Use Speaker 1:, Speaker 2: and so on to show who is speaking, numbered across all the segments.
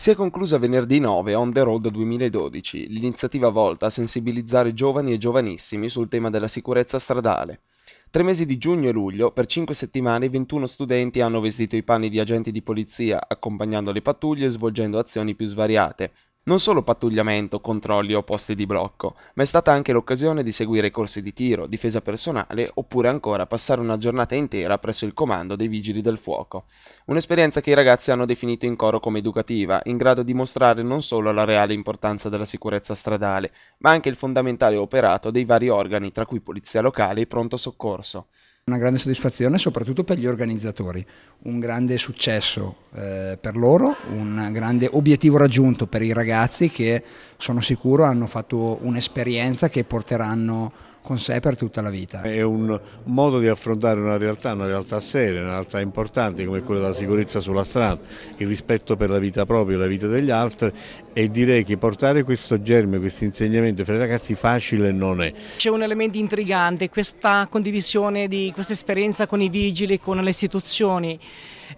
Speaker 1: Si è conclusa venerdì 9 On the Road 2012, l'iniziativa volta a sensibilizzare giovani e giovanissimi sul tema della sicurezza stradale. Tre mesi di giugno e luglio, per cinque settimane, 21 studenti hanno vestito i panni di agenti di polizia, accompagnando le pattuglie e svolgendo azioni più svariate, non solo pattugliamento, controlli o posti di blocco, ma è stata anche l'occasione di seguire corsi di tiro, difesa personale oppure ancora passare una giornata intera presso il comando dei vigili del fuoco. Un'esperienza che i ragazzi hanno definito in coro come educativa, in grado di mostrare non solo la reale importanza della sicurezza stradale, ma anche il fondamentale operato dei vari organi, tra cui polizia locale e pronto soccorso.
Speaker 2: Una grande soddisfazione soprattutto per gli organizzatori, un grande successo eh, per loro, un grande obiettivo raggiunto per i ragazzi che sono sicuro hanno fatto un'esperienza che porteranno con sé per tutta la vita.
Speaker 3: È un modo di affrontare una realtà, una realtà seria, una realtà importante come quella della sicurezza sulla strada, il rispetto per la vita propria e la vita degli altri e direi che portare questo germe, questo insegnamento fra i ragazzi facile non è.
Speaker 4: C'è un elemento intrigante, questa condivisione di questa esperienza con i vigili, con le istituzioni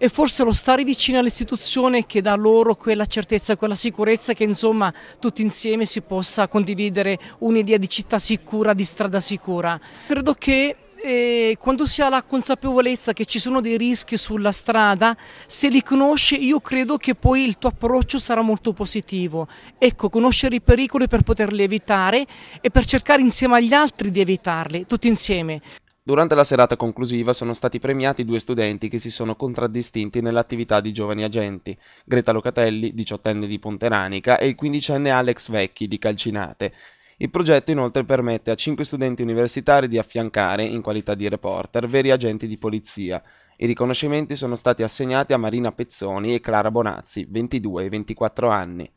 Speaker 4: e forse lo stare vicino all'istituzione che dà loro quella certezza, quella sicurezza che insomma tutti insieme si possa condividere un'idea di città sicura, di strada sicura. Credo che e eh, quando si ha la consapevolezza che ci sono dei rischi sulla strada, se li conosci io credo che poi il tuo approccio sarà molto positivo. Ecco, conoscere i pericoli per poterli evitare e per cercare insieme agli altri di evitarli, tutti insieme.
Speaker 1: Durante la serata conclusiva sono stati premiati due studenti che si sono contraddistinti nell'attività di giovani agenti, Greta Locatelli, diciottenne di Ponteranica, e il quindicenne Alex Vecchi di Calcinate. Il progetto inoltre permette a cinque studenti universitari di affiancare, in qualità di reporter, veri agenti di polizia. I riconoscimenti sono stati assegnati a Marina Pezzoni e Clara Bonazzi, 22 e 24 anni.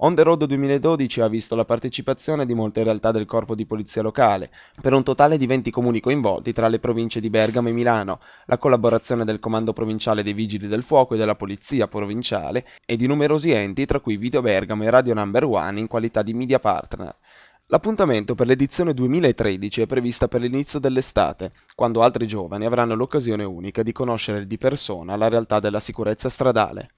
Speaker 1: On the Road 2012 ha visto la partecipazione di molte realtà del corpo di polizia locale, per un totale di 20 comuni coinvolti tra le province di Bergamo e Milano, la collaborazione del Comando Provinciale dei Vigili del Fuoco e della Polizia Provinciale e di numerosi enti tra cui Video Bergamo e Radio Number One in qualità di media partner. L'appuntamento per l'edizione 2013 è prevista per l'inizio dell'estate, quando altri giovani avranno l'occasione unica di conoscere di persona la realtà della sicurezza stradale.